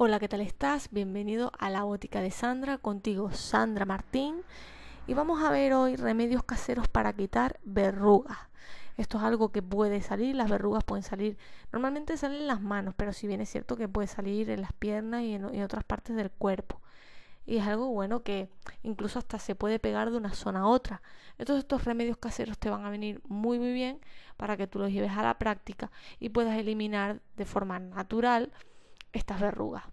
Hola, ¿qué tal estás? Bienvenido a la botica de Sandra, contigo Sandra Martín. Y vamos a ver hoy remedios caseros para quitar verrugas. Esto es algo que puede salir, las verrugas pueden salir, normalmente salen en las manos, pero si bien es cierto que puede salir en las piernas y en, otras partes del cuerpo. Y es algo bueno que incluso hasta se puede pegar de una zona a otra. Entonces estos remedios caseros te van a venir muy muy bien para que tú los lleves a la práctica y puedas eliminar de forma natural estas verrugas.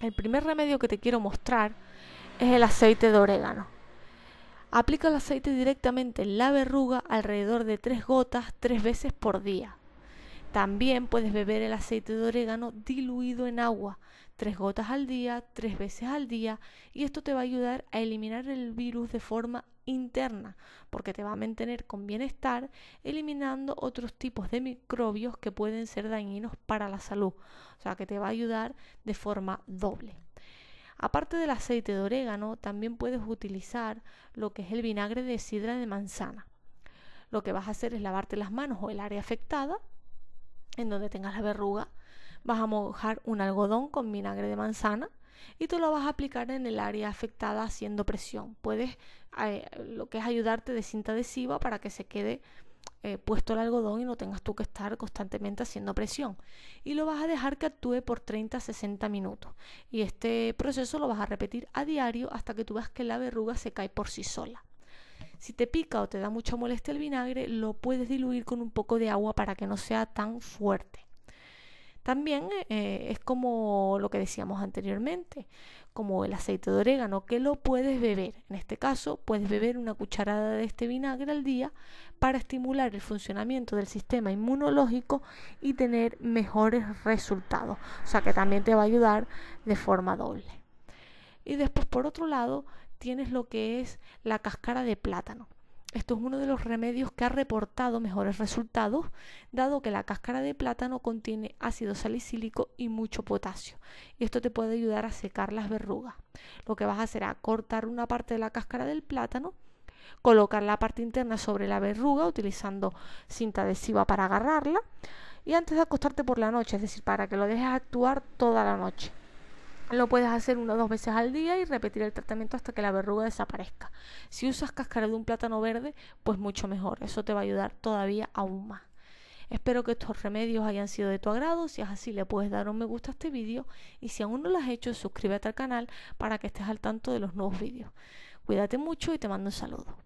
El primer remedio que te quiero mostrar es el aceite de orégano. Aplica el aceite directamente en la verruga alrededor de 3 gotas 3 veces por día. También puedes beber el aceite de orégano diluido en agua, tres gotas al día, tres veces al día, y esto te va a ayudar a eliminar el virus de forma interna, porque te va a mantener con bienestar, eliminando otros tipos de microbios que pueden ser dañinos para la salud, o sea que te va a ayudar de forma doble. Aparte del aceite de orégano, también puedes utilizar lo que es el vinagre de sidra de manzana. Lo que vas a hacer es lavarte las manos o el área afectada en donde tengas la verruga, vas a mojar un algodón con vinagre de manzana y tú lo vas a aplicar en el área afectada haciendo presión. Puedes eh, lo que es ayudarte de cinta adhesiva para que se quede eh, puesto el algodón y no tengas tú que estar constantemente haciendo presión. Y lo vas a dejar que actúe por 30 a 60 minutos. Y este proceso lo vas a repetir a diario hasta que tú veas que la verruga se cae por sí sola. Si te pica o te da mucha molestia el vinagre, lo puedes diluir con un poco de agua para que no sea tan fuerte. También eh, es como lo que decíamos anteriormente, como el aceite de orégano, que lo puedes beber. En este caso, puedes beber una cucharada de este vinagre al día para estimular el funcionamiento del sistema inmunológico y tener mejores resultados. O sea que también te va a ayudar de forma doble. Y después, por otro lado, tienes lo que es la cáscara de plátano. Esto es uno de los remedios que ha reportado mejores resultados, dado que la cáscara de plátano contiene ácido salicílico y mucho potasio. Y esto te puede ayudar a secar las verrugas. Lo que vas a hacer es cortar una parte de la cáscara del plátano, colocar la parte interna sobre la verruga utilizando cinta adhesiva para agarrarla y antes de acostarte por la noche, es decir, para que lo dejes actuar toda la noche. Lo puedes hacer una o dos veces al día y repetir el tratamiento hasta que la verruga desaparezca. Si usas cáscara de un plátano verde, pues mucho mejor. Eso te va a ayudar todavía aún más. Espero que estos remedios hayan sido de tu agrado. Si es así, le puedes dar un me gusta a este vídeo. Y si aún no lo has hecho, suscríbete al canal para que estés al tanto de los nuevos vídeos. Cuídate mucho y te mando un saludo.